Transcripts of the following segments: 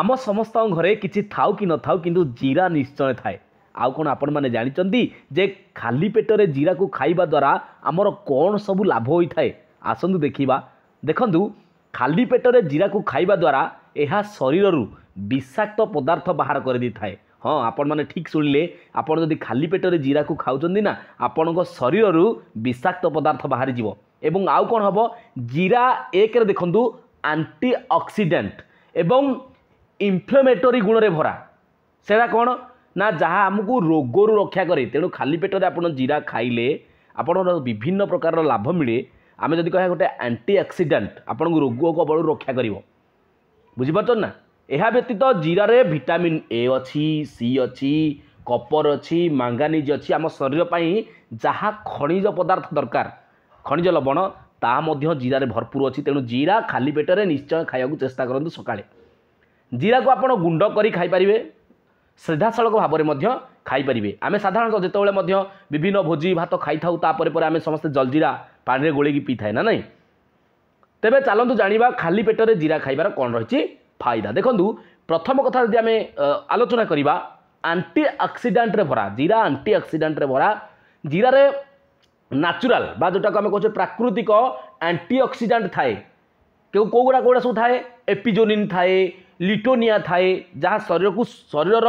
ଆମ ସମସ୍ତଙ୍କ ଘରେ କିଛି ଥାଉ କି ନଥାଉ କିନ୍ତୁ ଜିରା ନିଶ୍ଚୟ ଥାଏ ଆଉ କ'ଣ ଆପଣମାନେ ଜାଣିଛନ୍ତି ଯେ ଖାଲି ପେଟରେ ଜିରାକୁ ଖାଇବା ଦ୍ୱାରା ଆମର କ'ଣ ସବୁ ଲାଭ ହୋଇଥାଏ ଆସନ୍ତୁ ଦେଖିବା ଦେଖନ୍ତୁ ଖାଲି ପେଟରେ ଜିରାକୁ ଖାଇବା ଦ୍ୱାରା ଏହା ଶରୀରରୁ ବିଷାକ୍ତ ପଦାର୍ଥ ବାହାର କରିଦେଇଥାଏ ହଁ ଆପଣମାନେ ଠିକ୍ ଶୁଣିଲେ ଆପଣ ଯଦି ଖାଲି ପେଟରେ ଜିରାକୁ ଖାଉଛନ୍ତି ନା ଆପଣଙ୍କ ଶରୀରରୁ ବିଷାକ୍ତ ପଦାର୍ଥ ବାହାରିଯିବ ଏବଂ ଆଉ କ'ଣ ହେବ ଜିରା ଏକରେ ଦେଖନ୍ତୁ ଆଣ୍ଟି ଅକ୍ସିଡେଣ୍ଟ ଏବଂ ଇନଫ୍ଲେମେଟୋରୀ ଗୁଣରେ ଭରା ସେଇଟା କ'ଣ ନା ଯାହା ଆମକୁ ରୋଗରୁ ରକ୍ଷା କରେ ତେଣୁ ଖାଲି ପେଟରେ ଆପଣ ଜିରା ଖାଇଲେ ଆପଣଙ୍କର ବିଭିନ୍ନ ପ୍ରକାରର ଲାଭ ମିଳେ ଆମେ ଯଦି କହିବା ଗୋଟେ ଆଣ୍ଟି ଆକ୍ସିଡେଣ୍ଟ ଆପଣଙ୍କୁ ରୋଗ କବଳରୁ ରକ୍ଷା କରିବ ବୁଝିପାରୁଛନ୍ତି ନା ଏହା ବ୍ୟତୀତ ଜିରାରେ ଭିଟାମିନ୍ ଏ ଅଛି ସି ଅଛି କପର ଅଛି ମାଙ୍ଗାନିଜ୍ ଅଛି ଆମ ଶରୀର ପାଇଁ ଯାହା ଖଣିଜ ପଦାର୍ଥ ଦରକାର ଖଣିଜ ଲବଣ ତାହା ମଧ୍ୟ ଜିରାରେ ଭରପୁର ଅଛି ତେଣୁ ଜିରା ଖାଲି ପେଟରେ ନିଶ୍ଚୟ ଖାଇବାକୁ ଚେଷ୍ଟା କରନ୍ତୁ ସକାଳେ ଜିରାକୁ ଆପଣ ଗୁଣ୍ଡ କରି ଖାଇପାରିବେ ସିଧାସଳଖ ଭାବରେ ମଧ୍ୟ ଖାଇପାରିବେ ଆମେ ସାଧାରଣତଃ ଯେତେବେଳେ ମଧ୍ୟ ବିଭିନ୍ନ ଭୋଜି ଭାତ ଖାଇଥାଉ ତାପରେ ପରେ ଆମେ ସମସ୍ତେ ଜଲଜିରା ପାଣିରେ ଗୋଳେଇକି ପିଇଥାଏ ନା ନାହିଁ ତେବେ ଚାଲନ୍ତୁ ଜାଣିବା ଖାଲି ପେଟରେ ଜିରା ଖାଇବାର କ'ଣ ରହିଛି ଫାଇଦା ଦେଖନ୍ତୁ ପ୍ରଥମ କଥା ଯଦି ଆମେ ଆଲୋଚନା କରିବା ଆଣ୍ଟି ଅକ୍ସିଡାଣ୍ଟରେ ଭରା ଜିରା ଆଣ୍ଟି ଅକ୍ସିଡାଣ୍ଟରେ ଭରା ଜିରାରେ ନ୍ୟାଚୁରାଲ୍ ବା ଯେଉଁଟାକୁ ଆମେ କହୁଛେ ପ୍ରାକୃତିକ ଆଣ୍ଟି ଅକ୍ସିଡାଣ୍ଟ ଥାଏ କେଉଁ କେଉଁଗୁଡ଼ା କେଉଁଗୁଡ଼ା ସବୁ ଥାଏ ଏପିଜୋନିନ୍ ଥାଏ লিটোনিয়া থাকে যা শরীরকু শরীরর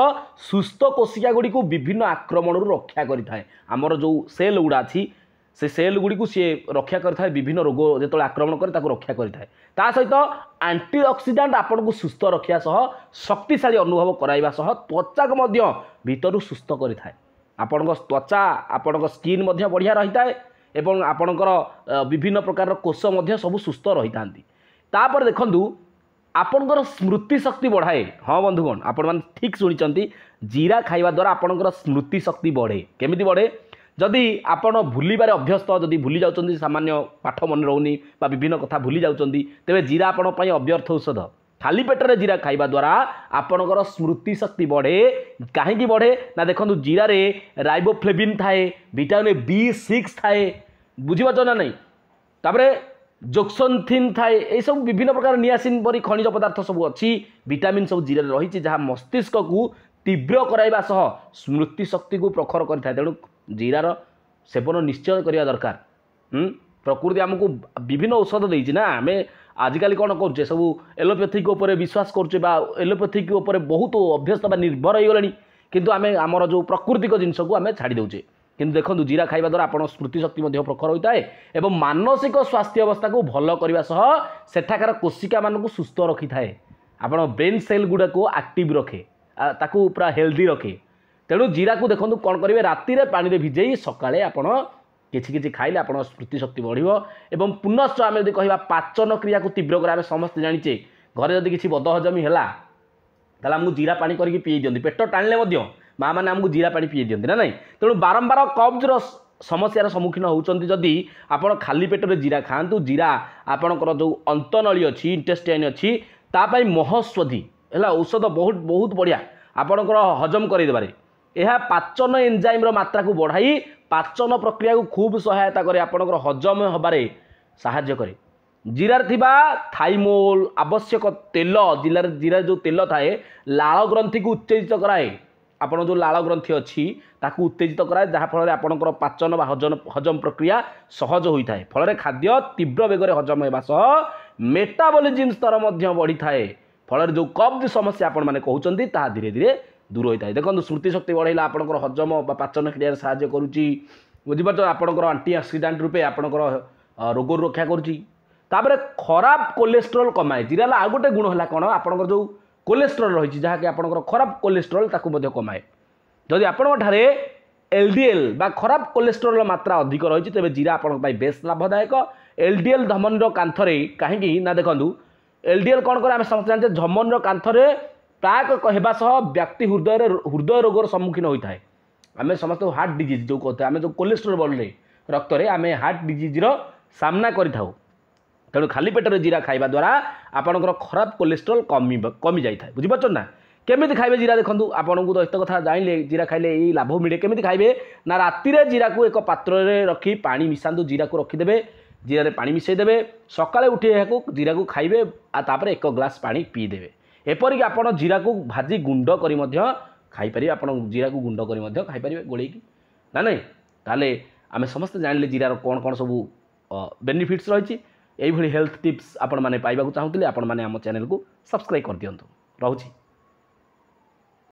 সুস্থ কোষিকা গুড়ি বিভিন্ন আক্রমণর রক্ষা করে থাকে আমার যে সেল গুড়া আছে সে সেল গুড়ি সি রক্ষা করে থাকে বিভিন্ন রোগ যেত আক্রমণ করে তাকে রক্ষা করে থাকে তা সহিত আন্টিঅক্সিডাট আপনার সুস্থ রক্ষা সহ শক্তিশালী অনুভব করাইবা সহ ত্বচাকে মধ্য ভিতর সুস্থ করে থাকে আপনার ত্বচা আপনার স্কিন মধ্য বড়িয়া রয়ে থাকে এবং আপনার বিভিন্ন প্রকার কোষ মধ্য সব সুস্থ রয়ে তাপরে দেখুন ଆପଣଙ୍କର ସ୍ମୃତି ଶକ୍ତି ବଢ଼ାଏ ହଁ ବନ୍ଧୁଗଣ ଆପଣମାନେ ଠିକ୍ ଶୁଣିଛନ୍ତି ଜିରା ଖାଇବା ଦ୍ୱାରା ଆପଣଙ୍କର ସ୍ମୃତି ଶକ୍ତି ବଢ଼େ କେମିତି ବଢ଼େ ଯଦି ଆପଣ ଭୁଲିବାରେ ଅଭ୍ୟସ୍ତ ଯଦି ଭୁଲି ଯାଉଛନ୍ତି ସାମାନ୍ୟ ପାଠ ମନେ ରହୁନି ବା ବିଭିନ୍ନ କଥା ଭୁଲି ଯାଉଛନ୍ତି ତେବେ ଜିରା ଆପଣଙ୍କ ପାଇଁ ଅବ୍ୟର୍ଥ ଔଷଧ ଖାଲି ପେଟରେ ଜିରା ଖାଇବା ଦ୍ୱାରା ଆପଣଙ୍କର ସ୍ମୃତି ଶକ୍ତି ବଢ଼େ କାହିଁକି ବଢ଼େ ନା ଦେଖନ୍ତୁ ଜିରାରେ ରାଇବୋଫ୍ଲେଭିନ୍ ଥାଏ ଭିଟାମିନ୍ ବି ସିକ୍ସ ଥାଏ ବୁଝିପାରୁଛ ନା ନାହିଁ ତାପରେ জোকসন থিন থাকে এইসব বিভিন্ন প্রকার নিয়াসিন পরি খনিজ পদার্থ সবু অছি ভিটামিন সব জিরারে রয়েছে যা মস্তিষ্ককু তীব্র করাইবা সহ স্মৃতি শক্তিকু প্রখর করে থাকে তেমন জিরার সেবন নিশ্চয় করা দরকার প্রকৃতি আমি বিভিন্ন ঔষধ দিয়েছি না আমি আজকাল কোণ করছে সব এলোপ্যাথিক উপরে বিশ্বাস করছে বা এলোপ্যাথিক উপরে বহুত অভ্যস্ত বা নির্ভর হয়ে গলে কিন্তু আমি আমার যে প্রকৃতিক জিনিসকে আমি ছাড়ি দেউছে কিন্তু দেখନ୍ତୁ ଜିରା ଖାଇବା ଦ୍ୱାରା ଆପଣଙ୍କ ସ୍ମୃତିଶକ୍ତି ମଧ୍ୟ ପ୍ରଖର ହୋଇଥାଏ ଏବଂ ମାନସିକ ସ୍ୱାସ୍ଥ୍ୟ ଅବସ୍ଥାକୁ ଭଲ କରିବା ସହ ସେଠାକାର କୋଷିକାମାନଙ୍କୁ ସୁସ୍ଥ ରଖିଥାଏ ଆପଣ ବ୍ରେନ୍ ସେଲ୍ ଗୁଡ଼ାକୁ ଆକ୍ଟିଭ୍ ରଖେ ତାକୁ ପୁରା ହେଲ୍ଦି ରଖେ ତେଣୁ ଜିରାକୁ ଦେଖନ୍ତୁ କ'ଣ କରିବେ ରାତିରେ ପାଣିରେ ଭିଜେଇ ସକାଳେ ଆପଣ କିଛି କିଛି ଖାଇଲେ ଆପଣଙ୍କ ସ୍ମୃତିଶକ୍ତି ବଢ଼ିବ ଏବଂ ପୁନଶ୍ଚ ଆମେ ଯଦି କହିବା ପାଚନ କ୍ରିୟାକୁ ତୀବ୍ର କରେ ଆମେ ସମସ୍ତେ ଜାଣିଛେ ଘରେ ଯଦି କିଛି ବଦହଜମି ହେଲା ତାହେଲେ ଆମକୁ ଜିରା ପାଣି କରିକି ପିଇ ଦିଅନ୍ତି ପେଟ ଟାଣିଲେ ମଧ୍ୟ ମାଆମାନେ ଆମକୁ ଜିରା ପାଣି ପିଇ ଦିଅନ୍ତି ନା ନାହିଁ ତେଣୁ ବାରମ୍ବାର କବ୍ଜର ସମସ୍ୟାର ସମ୍ମୁଖୀନ ହେଉଛନ୍ତି ଯଦି ଆପଣ ଖାଲି ପେଟରେ ଜିରା ଖାଆନ୍ତୁ ଜିରା ଆପଣଙ୍କର ଯେଉଁ ଅନ୍ତନଳୀ ଅଛି ଇଣ୍ଟେଷ୍ଟାଇନ୍ ଅଛି ତା ପାଇଁ ମହୌଷଧି ହେଲା ଔଷଧ ବହୁତ ବହୁତ ବଢ଼ିଆ ଆପଣଙ୍କର ହଜମ କରିଦେବାରେ ଏହା ପାଚନ ଏନ୍ଜାଇମ୍ର ମାତ୍ରାକୁ ବଢ଼ାଇ ପାଚନ ପ୍ରକ୍ରିୟାକୁ ଖୁବ୍ ସହାୟତା କରେ ଆପଣଙ୍କର ହଜମ ହେବାରେ ସାହାଯ୍ୟ କରେ ଜିରାରେ ଥିବା ଥାଇମୋଲ୍ ଆବଶ୍ୟକ ତେଲ ଜିରାରେ ଜିରାରେ ଯେଉଁ ତେଲ ଥାଏ ଲାଳ ଗ୍ରନ୍ଥିକୁ ଉତ୍ତେଜିତ କରାଏ আপনার যে লাল গ্রন্থি অছি তাকে উত্তেজিত করা যাফলের আপনার পাচন বা হজম হজম প্রক্রিয়া সহজ হয়ে থাকে ফলের খাদ্য তীব্র বেগরে হজম হওয়া সহ মেটাবোলিজিম স্তর বড়ি থাকে ফলের যে কব্জ সমস্যা আপনার কুমার তাহা ধীরে ধীরে দূর হয়ে থাকে দেখুন স্মৃতিশক্তি বড়াইলে আপনার হজম বা পাচন ক্রিয়ার সাহায্য করুচি বুঝিপার আপনার আন্টি অক্সিডাট রূপে আপনার রোগ রক্ষা করুচি তাপরে খরাপ কোলেস্ট্রোল কমায় জিরার আউ গোটে গুণ হল কোণ আপনার যে କୋଲେଷ୍ଟ୍ରଲ୍ ରହିଛି ଯାହାକି ଆପଣଙ୍କର ଖରାପ କୋଲେଷ୍ଟ୍ରଲ୍ ତାକୁ ମଧ୍ୟ କମାଏ ଯଦି ଆପଣଙ୍କଠାରେ ଏଲ୍ ଡି ଏଲ୍ ବା ଖରାପ କୋଲେଷ୍ଟ୍ରଲ୍ର ମାତ୍ରା ଅଧିକ ରହିଛି ତେବେ ଜିରା ଆପଣଙ୍କ ପାଇଁ ବେଶ୍ ଲାଭଦାୟକ ଏଲ୍ ଡି ଏଲ୍ ଧମନୀର କାନ୍ଥରେ କାହିଁକି ନା ଦେଖନ୍ତୁ ଏଲ୍ ଡି ଏଲ୍ କ'ଣ କରେ ଆମେ ସମସ୍ତେ ଜାଣିଛେ ଧମନୀର କାନ୍ଥରେ ପ୍ୟାକ୍ ହେବା ସହ ବ୍ୟକ୍ତି ହୃଦୟରେ ହୃଦୟ ରୋଗର ସମ୍ମୁଖୀନ ହୋଇଥାଏ ଆମେ ସମସ୍ତଙ୍କୁ ହାର୍ଟ ଡିଜିଜ୍ ଯେଉଁ କହୁଥାଏ ଆମେ ଯେଉଁ କୋଲେଷ୍ଟ୍ରଲ୍ ବଢ଼ିଲେ ରକ୍ତରେ ଆମେ ହାର୍ଟ ଡିଜିଜ୍ର ସାମ୍ନା କରିଥାଉ ତେଣୁ ଖାଲି ପେଟରେ ଜିରା ଖାଇବା ଦ୍ୱାରା ଆପଣଙ୍କର ଖରାପ କୋଲେଷ୍ଟ୍ରଲ୍ କମି କମିଯାଇଥାଏ ବୁଝିପାରୁଛନ୍ତି ନା କେମିତି ଖାଇବେ ଜିରା ଦେଖନ୍ତୁ ଆପଣଙ୍କୁ ତ ଏତେ କଥା ଜାଣିଲେ ଜିରା ଖାଇଲେ ଏଇ ଲାଭ ମିଳେ କେମିତି ଖାଇବେ ନା ରାତିରେ ଜିରାକୁ ଏକ ପାତ୍ରରେ ରଖି ପାଣି ମିଶାନ୍ତୁ ଜିରାକୁ ରଖିଦେବେ ଜିରାରେ ପାଣି ମିଶାଇଦେବେ ସକାଳେ ଉଠି ଏହାକୁ ଜିରାକୁ ଖାଇବେ ଆଉ ତାପରେ ଏକ ଗ୍ଲାସ୍ ପାଣି ପିଇଦେବେ ଏପରିକି ଆପଣ ଜିରାକୁ ଭାଜି ଗୁଣ୍ଡ କରି ମଧ୍ୟ ଖାଇପାରିବେ ଆପଣ ଜିରାକୁ ଗୁଣ୍ଡ କରି ମଧ୍ୟ ଖାଇପାରିବେ ଗୋଳେଇକି ନା ନାହିଁ ତାହେଲେ ଆମେ ସମସ୍ତେ ଜାଣିଲେ ଜିରାର କ'ଣ କ'ଣ ସବୁ ବେନିଫିଟ୍ସ ରହିଛି এইভাবে হেল্থ ଟିପ୍ସ ଆପଣମାନେ ପାଇବାକୁ ଚାହୁଁଥିଲେ ଆପଣମାନେ ଆମ ଚ୍ୟାନେଲକୁ ସବସ୍କ୍ରାଇବ୍ କରିଦିଅନ୍ତୁ ରହୁଛି